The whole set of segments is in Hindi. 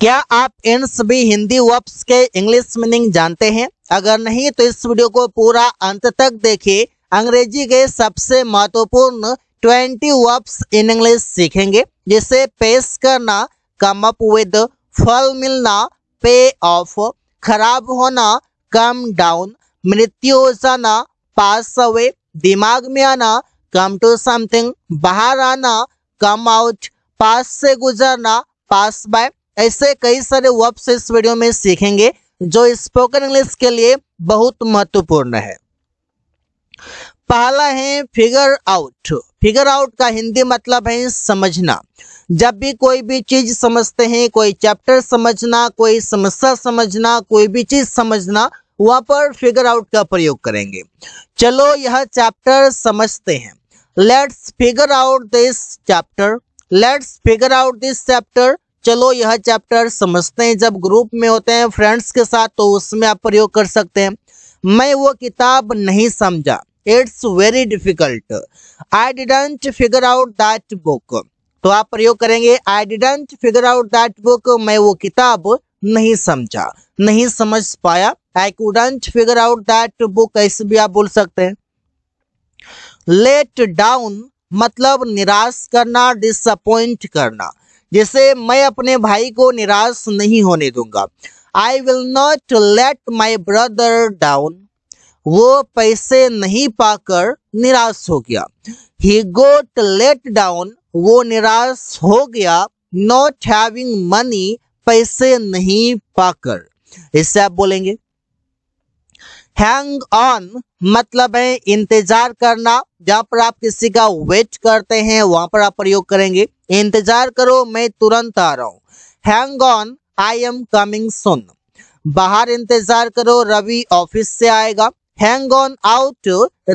क्या आप इन सभी हिंदी वर्ब्स के इंग्लिश मीनिंग जानते हैं अगर नहीं तो इस वीडियो को पूरा अंत तक देखिए अंग्रेजी के सबसे महत्वपूर्ण 20 वर्ब्स इन इंग्लिश सीखेंगे जिसे पेश करना कम अप विद फल मिलना पे ऑफ खराब होना कम डाउन मृत्यु हो जाना पास अवे दिमाग में आना कम टू समथिंग बाहर आना कम आउट पास से गुजरना पास बाय ऐसे कई सारे वर्ब्स इस वीडियो में सीखेंगे जो स्पोकन इंग्लिश के लिए बहुत महत्वपूर्ण है पहला है फिगर आउट फिगर आउट का हिंदी मतलब है समझना जब भी कोई भी चीज समझते हैं कोई चैप्टर समझना कोई समस्या समझना कोई भी चीज समझना वहां पर फिगर आउट का प्रयोग करेंगे चलो यह चैप्टर समझते हैं let's figure out this chapter let's figure out this chapter चलो यह चैप्टर समझते हैं जब ग्रुप में होते हैं फ्रेंड्स के साथ तो उसमें आप प्रयोग कर सकते हैं मैं वो किताब नहीं समझा it's very difficult I didn't figure out that book तो आप प्रयोग करेंगे I didn't figure out that book मैं वो किताब नहीं समझा नहीं समझ पाया I couldn't figure out that book ऐसे भी आप बोल सकते हैं लेट डाउन मतलब निराश करना डिसअपॉइंट करना जिससे मैं अपने भाई को निराश नहीं होने दूंगा I will not let my brother down वो पैसे नहीं पाकर निराश हो गया ही गोट लेट डाउन वो निराश हो गया नॉट हैविंग मनी पैसे नहीं पाकर इससे आप बोलेंगे हैंग ऑन मतलब है इंतजार करना जहां पर आप किसी का वेट करते हैं वहां पर आप प्रयोग करेंगे इंतजार करो मैं तुरंत आ रहा हूं hang on I am coming सुन बाहर इंतजार करो रवि ऑफिस से आएगा hang on out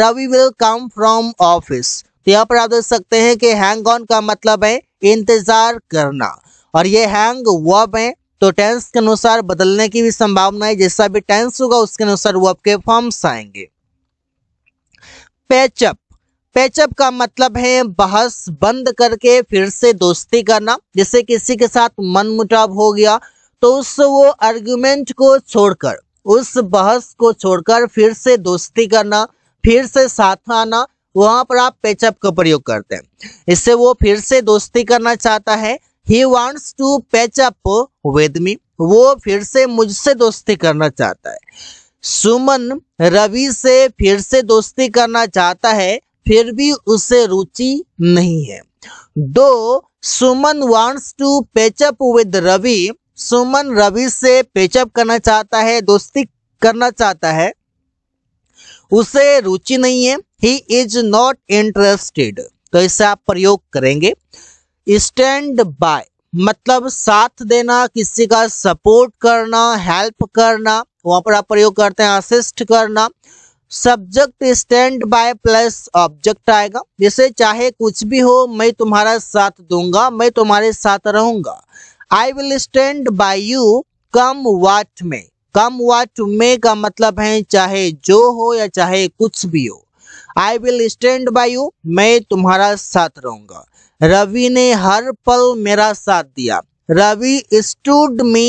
Ravi will come from office तो यहाँ पर आप देख सकते हैं कि हैंग ऑन का मतलब है इंतजार करना और ये हैंग वर्ब है तो टेंस के अनुसार बदलने की भी संभावना है जैसा भी टेंस होगा उसके अनुसार वो आपके फॉर्म्स आएंगे पैचअप पैचअप का मतलब है बहस बंद करके फिर से दोस्ती करना जैसे किसी के साथ मन मुटाव हो गया तो उस वो आर्ग्यूमेंट को छोड़कर उस बहस को छोड़कर फिर से दोस्ती करना फिर से साथ आना वहां पर आप पैचअप का प्रयोग करते हैं इससे वो फिर से दोस्ती करना चाहता है he wants to patch up with me वो फिर से मुझसे दोस्ती करना चाहता है सुमन रवि से फिर से दोस्ती करना चाहता है फिर भी उसे रुचि नहीं है दो Suman wants to up with Ravi Suman Ravi से पेचअप करना चाहता है दोस्ती करना चाहता है उसे रुचि नहीं है ही इज नॉट इंटरेस्टेड तो इसे आप प्रयोग करेंगे स्टैंड बाय मतलब साथ देना किसी का सपोर्ट करना हेल्प करना वहां पर आप प्रयोग करते हैं असिस्ट करना subject stand by plus object आएगा जैसे चाहे कुछ भी हो मैं तुम्हारा साथ दूंगा मैं तुम्हारे साथ रहूंगा I will stand by you come what में कम वाट में का मतलब है चाहे जो हो या चाहे कुछ भी हो I will stand by you मैं तुम्हारा साथ रहूंगा रवि ने हर पल मेरा साथ दिया Ravi stood me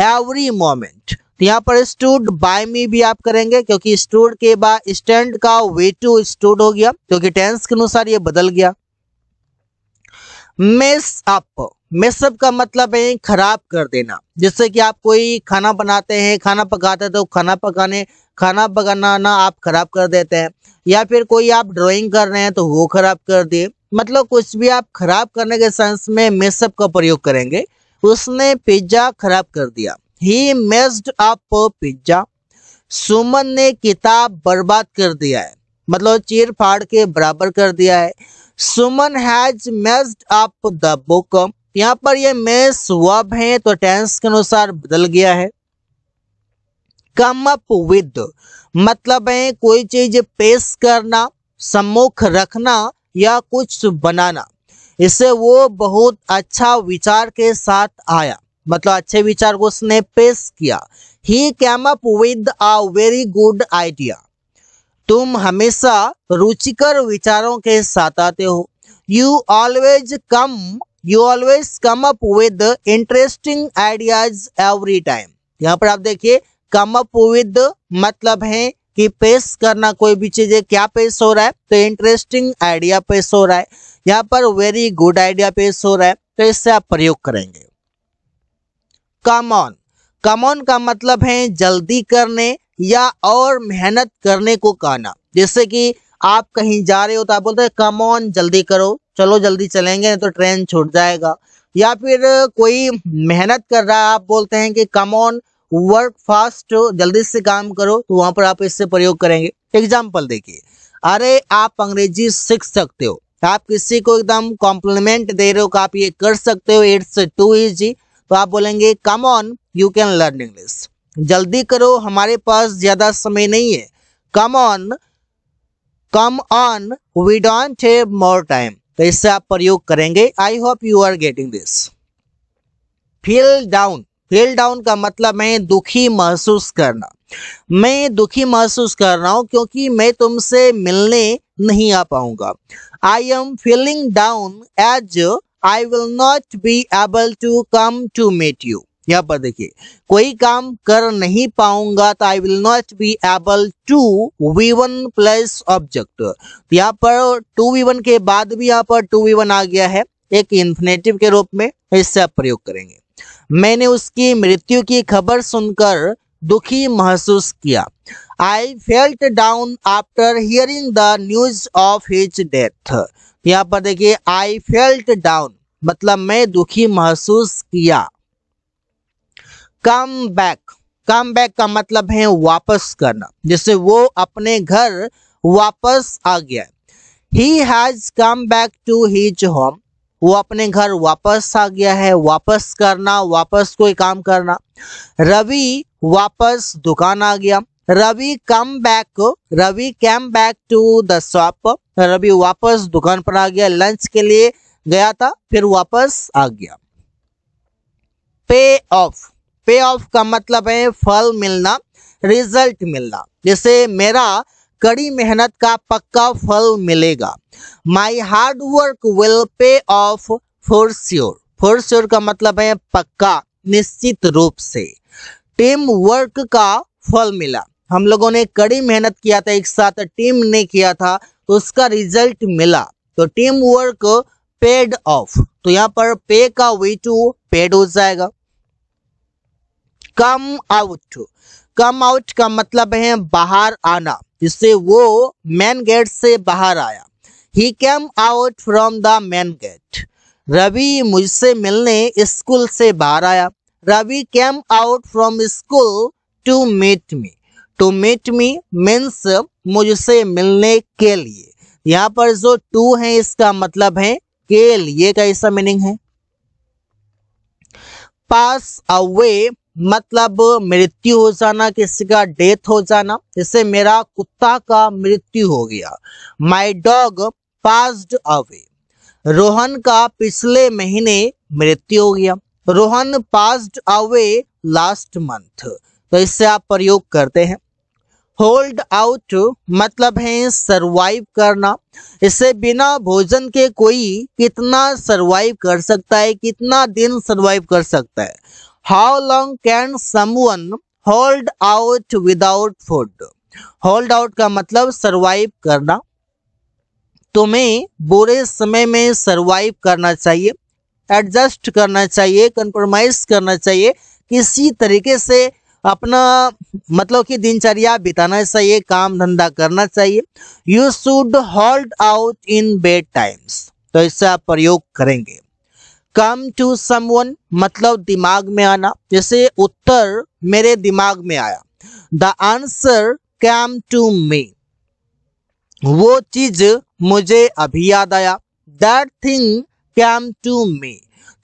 every moment तो यहाँ पर स्टूड बाय मी भी आप करेंगे क्योंकि स्टूड के बाद स्टैंड का वे टू स्टूड हो गया क्योंकि टेंस के अनुसार ये बदल गया मिस अप मेसअप का मतलब है खराब कर देना जिससे कि आप कोई खाना बनाते हैं खाना पकाते हैं तो खाना पकाने खाना पकाना आप खराब कर देते हैं या फिर कोई आप ड्राइंग कर रहे हैं तो वो खराब कर दिए मतलब कुछ भी आप खराब करने के सेंस में मेसअप का प्रयोग करेंगे उसने पिज्जा खराब कर दिया he messed up pizza Suman ने किताब बर्बाद कर दिया है मतलब चीर फाड़ के बराबर कर दिया है Suman has messed up the book यहाँ पर ये मैं सुब है तो टेंस के अनुसार बदल गया है कम अप विद मतलब है कोई चीज पेश करना सम्मुख रखना या कुछ बनाना इससे वो बहुत अच्छा विचार के साथ आया मतलब अच्छे विचार को उसने पेश किया he came up with a very good idea तुम हमेशा रुचिकर विचारों के साथ आते हो you always come you always come up with interesting ideas every time यहाँ पर आप देखिए कम अप विद मतलब है कि पेश करना कोई भी चीज है क्या पेश हो रहा है तो इंटरेस्टिंग आइडिया पेश हो रहा है यहाँ पर वेरी गुड आइडिया पेश हो रहा है तो इससे आप प्रयोग करेंगे कम ऑन कम ऑन का मतलब है जल्दी करने या और मेहनत करने को कहना जैसे कि आप कहीं जा रहे हो तो आप बोलते हैं कम ऑन जल्दी करो चलो जल्दी चलेंगे नहीं तो ट्रेन छूट जाएगा या फिर कोई मेहनत कर रहा है आप बोलते हैं कि कम ऑन वर्क फास्ट जल्दी से काम करो तो वहां पर आप इससे प्रयोग करेंगे एग्जाम्पल देखिए अरे आप अंग्रेजी सीख सकते हो आप किसी को एकदम कॉम्प्लीमेंट दे रहे हो आप ये कर सकते हो इट्स टू इजी तो आप बोलेंगे come on you can learn English जल्दी करो हमारे पास ज्यादा समय नहीं है come on come on we don't have more time तो इससे आप प्रयोग करेंगे I hope you are getting this feel down feel down का मतलब मैं दुखी महसूस करना मैं दुखी महसूस कर रहा हूं क्योंकि मैं तुमसे मिलने नहीं आ पाऊंगा I am feeling down as I will not be able to come to meet you यहाँ पर देखिए कोई काम कर नहीं पाऊंगा तो I will not be able to V one plus object यहाँ पर टू वी वन के बाद भी यहाँ पर टू वी वन आ गया है एक इन्फिनेटिव के रूप में इससे आप प्रयोग करेंगे मैंने उसकी मृत्यु की खबर सुनकर दुखी महसूस किया I felt down after hearing the news of his death यहाँ पर देखिए आई फेल्ट डाउन मतलब मैं दुखी महसूस किया कम बैक कम बैक का मतलब है वापस करना जैसे वो अपने घर वापस आ गया he has come back to his home वो अपने घर वापस आ गया है वापस करना वापस कोई काम करना रवि वापस दुकान आ गया Ravi come back Ravi came back to the shop Ravi वापस दुकान पर आ गया लंच के लिए गया था फिर वापस आ गया पे ऑफ पे ऑफ का मतलब है फल मिलना रिजल्ट मिलना जैसे मेरा कड़ी मेहनत का पक्का फल मिलेगा my hard work will pay off for sure for sure का मतलब है पक्का निश्चित रूप से टीम वर्क का फल मिला हम लोगों ने कड़ी मेहनत किया था एक साथ टीम ने किया था तो उसका रिजल्ट मिला तो टीम वर्क पेड ऑफ तो यहाँ पर पे का वी टू पेड हो जाएगा कम आउट कम आउट का मतलब है बाहर आना जिससे वो मेन गेट से बाहर आया he came out from the main gate Ravi मुझसे मिलने स्कूल से बाहर आया Ravi came out from school to meet me to meet me means मुझसे मिलने के लिए यहाँ पर जो टू है इसका मतलब है के लिए का ऐसा मीनिंग है पास अवे मतलब मृत्यु हो जाना किसी का डेथ हो जाना जैसे मेरा कुत्ता का मृत्यु हो गया my dog passed away Rohan का पिछले महीने मृत्यु हो गया Rohan passed away last month तो इससे आप प्रयोग करते हैं होल्ड आउट मतलब है सरवाइव करना इससे बिना भोजन के कोई कितना सरवाइव कर सकता है कितना दिन सरवाइव कर सकता है how long can someone hold out without food hold out का मतलब सर्वाइव करना तुम्हें बुरे समय में सर्वाइव करना चाहिए एडजस्ट करना चाहिए कंप्रोमाइज करना चाहिए किसी तरीके से अपना मतलब कि दिनचर्या बिताना चाहिए काम धंधा करना चाहिए you should hold out in bad times तो इससे आप प्रयोग करेंगे कम टू समवन मतलब दिमाग में आना जैसे उत्तर मेरे दिमाग में आया the answer came to me वो चीज मुझे अभी याद आया that thing came to me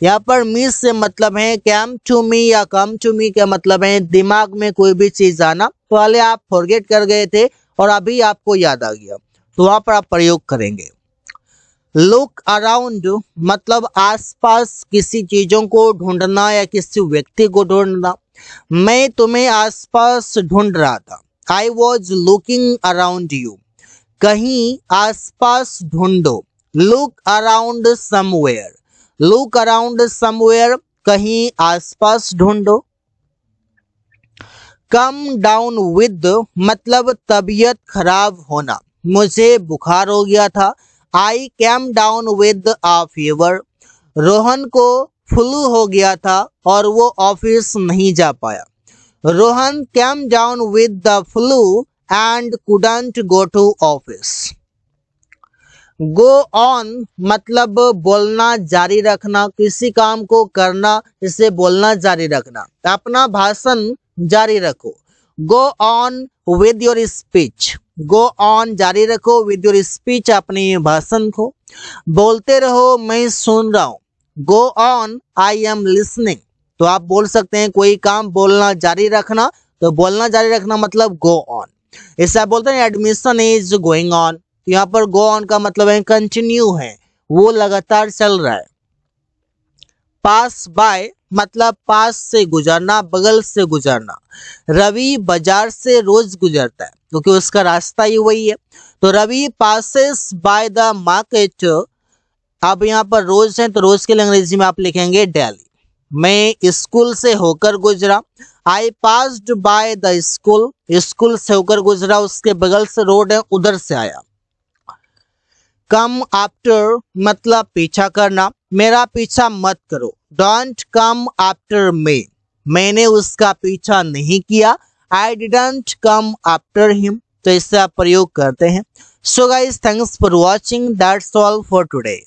यहाँ पर मी से मतलब है कैम टू मी या कम टू मी का मतलब है दिमाग में कोई भी चीज आना पहले आप फॉरगेट कर गए थे और अभी आपको याद आ गया तो वहां पर आप प्रयोग करेंगे लुक अराउंड मतलब आसपास किसी चीज़ों को ढूंढना या किसी व्यक्ति को ढूंढना मैं तुम्हें आसपास ढूंढ रहा था I was looking around you कहीं आसपास ढूंढो look around somewhere look around somewhere कहीं आसपास ढूंढो कम डाउन विद मतलब तबीयत खराब होना मुझे बुखार हो गया था I came down with a fever Rohan को फ्लू हो गया था और वो ऑफिस नहीं जा पाया Rohan came down with the flu and couldn't go to office go on मतलब बोलना जारी रखना किसी काम को करना इसे बोलना जारी रखना अपना भाषण जारी रखो go on with your speech go on जारी रखो विद योर स्पीच अपने भाषण को बोलते रहो मैं सुन रहा हूँ go on I am listening तो आप बोल सकते हैं कोई काम बोलना जारी रखना तो बोलना जारी रखना मतलब गो ऑन इससे आप बोलते हैं एडमिशन इज गोइंग ऑन यहाँ पर गो ऑन का मतलब है कंटिन्यू है वो लगातार चल रहा है पास बाय मतलब पास से गुजरना बगल से गुजरना रवि बाजार से रोज गुजरता है क्योंकि तो उसका रास्ता ही वही है तो Ravi passes by the market अब यहाँ पर रोज है तो रोज के लिए अंग्रेजी में आप लिखेंगे डेली मैं स्कूल से होकर गुजरा I pass by the school school से होकर गुजरा उसके बगल से रोड है उधर से आया कम आफ्टर मतलब पीछा करना मेरा पीछा मत करो डोंट कम आफ्टर मे मैंने उसका पीछा नहीं किया I didn't come after him तो इससे आप प्रयोग करते हैं so guys thanks for watching that's all for today